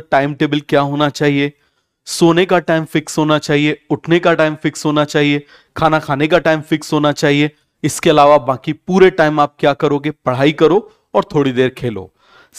time तो table क्या होना चाहिए सोने का टाइम फिक्स होना चाहिए उठने का टाइम फिक्स होना चाहिए खाना खाने का टाइम फिक्स होना चाहिए इसके अलावा बाकी पूरे टाइम आप क्या करोगे पढ़ाई करो और थोड़ी देर खेलो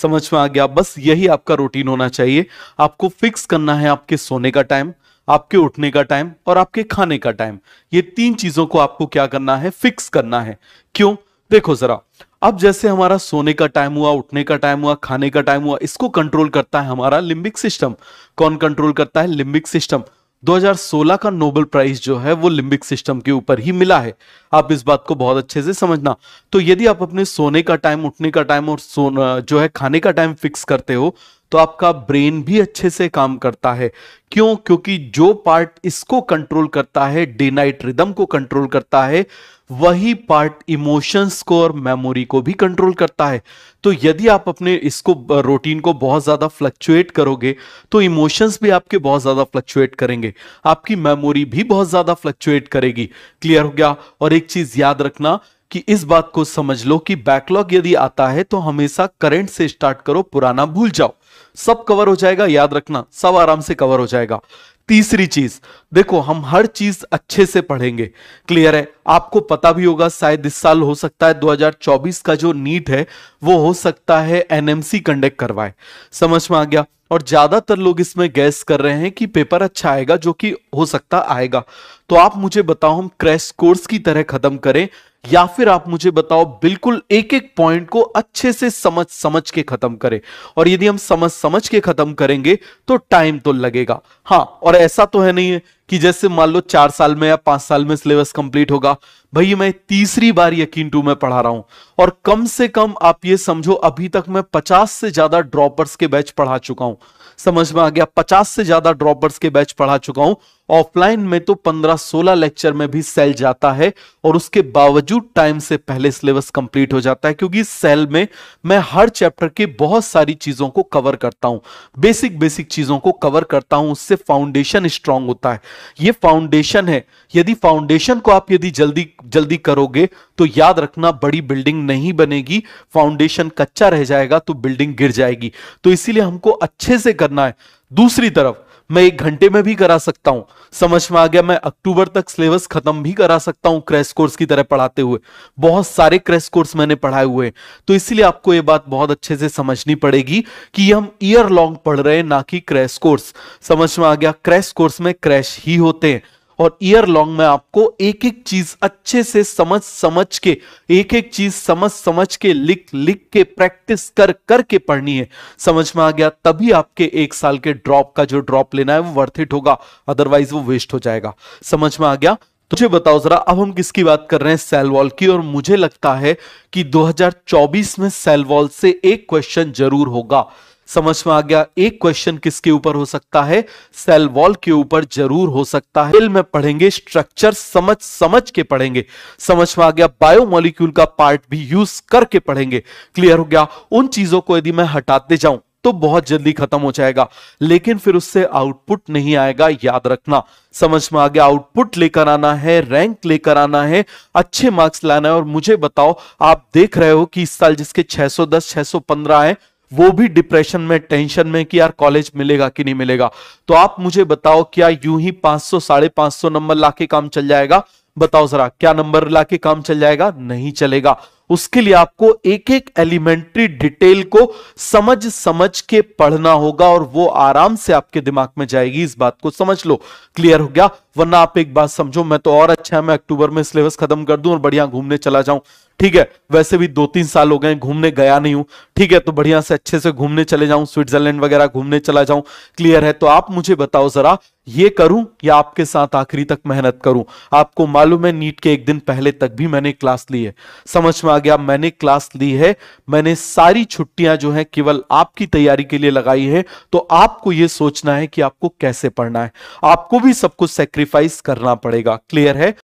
समझ में आ गया बस यही आपका रूटीन होना चाहिए आपको फिक्स करना है आपके सोने का टाइम आपके उठने का टाइम और आपके खाने का टाइम ये तीन चीजों को आपको क्या करना है फिक्स करना है क्यों देखो जरा अब जैसे हमारा सोने का टाइम हुआ उठने का टाइम हुआ खाने का टाइम हुआ इसको कंट्रोल करता है हमारा लिम्बिक सिस्टम कौन कंट्रोल करता है लिम्बिक सिस्टम 2016 का नोबेल प्राइज जो है वो लिम्बिक सिस्टम के ऊपर ही मिला है आप इस बात को बहुत अच्छे से समझना तो यदि आप अपने सोने का टाइम उठने का टाइम और सोना जो है खाने का टाइम फिक्स करते हो तो आपका ब्रेन भी अच्छे से काम करता है क्यों क्योंकि जो पार्ट इसको कंट्रोल करता है डे नाइट रिदम को कंट्रोल करता है वही पार्ट इमोशंस को और मेमोरी को भी कंट्रोल करता है तो यदि आप अपने इसको रूटीन को बहुत ज़्यादा फ्लक्चुएट करोगे तो इमोशंस भी आपके बहुत ज़्यादा फ्लक्चुएट करेंगे आपकी मेमोरी भी बहुत ज़्यादा फ्लक्चुएट करेगी क्लियर हो गया और एक चीज़ याद रखना कि इस बात को समझ लो कि बैकलॉग यदि आता है तो हमेशा करंट से स्टार्ट करो पुराना भूल जाओ सब कवर हो जाएगा याद रखना सब आराम से कवर हो जाएगा तीसरी चीज देखो हम हर चीज अच्छे से पढ़ेंगे क्लियर है आपको पता भी होगा शायद इस साल हो सकता है 2024 का जो नीट है वो हो सकता है एनएमसी कंडक्ट करवाए समझ में आ गया और ज्यादातर लोग इसमें गैस कर रहे हैं कि पेपर अच्छा आएगा जो कि हो सकता आएगा तो आप मुझे बताओ हम क्रैश कोर्स की तरह खत्म करें या फिर आप मुझे बताओ बिल्कुल एक एक पॉइंट को अच्छे से समझ समझ के खत्म करें और यदि हम समझ समझ के खत्म करेंगे तो टाइम तो लगेगा हाँ और ऐसा तो है नहीं है कि जैसे मान लो चार साल में या पांच साल में सिलेबस कंप्लीट होगा भाई मैं तीसरी बार यकीन टू में पढ़ा रहा हूं और कम से कम आप ये समझो अभी तक मैं पचास से ज्यादा ड्रॉपर्स के बैच पढ़ा चुका हूं समझ में आ गया पचास से ज्यादा ड्रॉपर्स के बैच पढ़ा चुका हूं ऑफलाइन में तो पंद्रह सोलह लेक्चर में भी सेल जाता है और उसके बावजूद टाइम से पहले सिलेबस कंप्लीट हो जाता है क्योंकि सेल में मैं हर चैप्टर के बहुत सारी चीजों को कवर करता हूं बेसिक बेसिक चीजों को कवर करता हूं उससे फाउंडेशन स्ट्रांग होता है ये फाउंडेशन है यदि फाउंडेशन को आप यदि जल्दी जल्दी करोगे तो याद रखना बड़ी बिल्डिंग नहीं बनेगी फाउंडेशन कच्चा रह जाएगा तो बिल्डिंग गिर जाएगी तो इसीलिए हमको अच्छे से करना है दूसरी तरफ मैं एक घंटे में भी करा सकता हूँ समझ में आ गया मैं अक्टूबर तक सिलेबस खत्म भी करा सकता हूँ क्रैश कोर्स की तरह पढ़ाते हुए बहुत सारे क्रैश कोर्स मैंने पढ़ाए हुए तो इसलिए आपको ये बात बहुत अच्छे से समझनी पड़ेगी कि हम ईयर लॉन्ग पढ़ रहे हैं ना कि क्रैश कोर्स समझ में आ गया क्रैश कोर्स में क्रैश ही होते हैं और ईयर लॉन्ग में आपको एक एक चीज अच्छे से समझ समझ के एक एक चीज समझ समझ के लिख लिख के प्रैक्टिस कर करके पढ़नी है समझ में आ गया तभी आपके एक साल के ड्रॉप का जो ड्रॉप लेना है वो वर्थ इट होगा अदरवाइज वो वेस्ट हो जाएगा समझ में आ गया तुझे तो बताओ जरा अब हम किसकी बात कर रहे हैं सेलवॉल की और मुझे लगता है कि 2024 में सेलवॉल से एक क्वेश्चन जरूर होगा समझ में आ गया एक क्वेश्चन किसके ऊपर हो सकता है सेल वॉल के ऊपर जरूर हो सकता है में पढ़ेंगे स्ट्रक्चर समझ समझ के पढ़ेंगे समझ में आ गया बायोमोलिक्यूल का पार्ट भी यूज करके पढ़ेंगे क्लियर हो गया उन चीजों को यदि मैं हटाते जाऊं तो बहुत जल्दी खत्म हो जाएगा लेकिन फिर उससे आउटपुट नहीं आएगा याद रखना समझ में आ गया आउटपुट लेकर आना है रैंक लेकर आना है अच्छे मार्क्स लाना है और मुझे बताओ आप देख रहे हो कि इस साल जिसके 610 615 है वो भी डिप्रेशन में टेंशन में कि यार कॉलेज मिलेगा कि नहीं मिलेगा तो आप मुझे बताओ क्या यूं ही 500 साढ़े पांच नंबर लाके काम चल जाएगा बताओ जरा क्या नंबर लाके काम चल जाएगा नहीं चलेगा उसके लिए आपको एक एक एलिमेंट्री डिटेल को समझ समझ के पढ़ना होगा और वो आराम से आपके दिमाग में जाएगी इस बात को समझ लो क्लियर हो गया वरना आप एक बात समझो मैं तो और अच्छा है मैं अक्टूबर में सिलेबस खत्म कर दूं और बढ़िया घूमने चला जाऊं ठीक है वैसे भी दो तीन साल हो गए घूमने गया नहीं हूं ठीक है तो बढ़िया से अच्छे से घूमने चले जाऊं स्विट्जरलैंड वगैरह घूमने चला जाऊं क्लियर है तो आप मुझे बताओ जरा ये करूं या आपके साथ आखिरी तक मेहनत करूं आपको मालूम है नीट के एक दिन पहले तक भी मैंने क्लास ली है समझ में आ गया मैंने क्लास ली है मैंने सारी छुट्टियां जो है केवल आपकी तैयारी के लिए लगाई है तो आपको यह सोचना है कि आपको कैसे पढ़ना है आपको भी सब कुछ सेक्रीफाइस करना पड़ेगा क्लियर है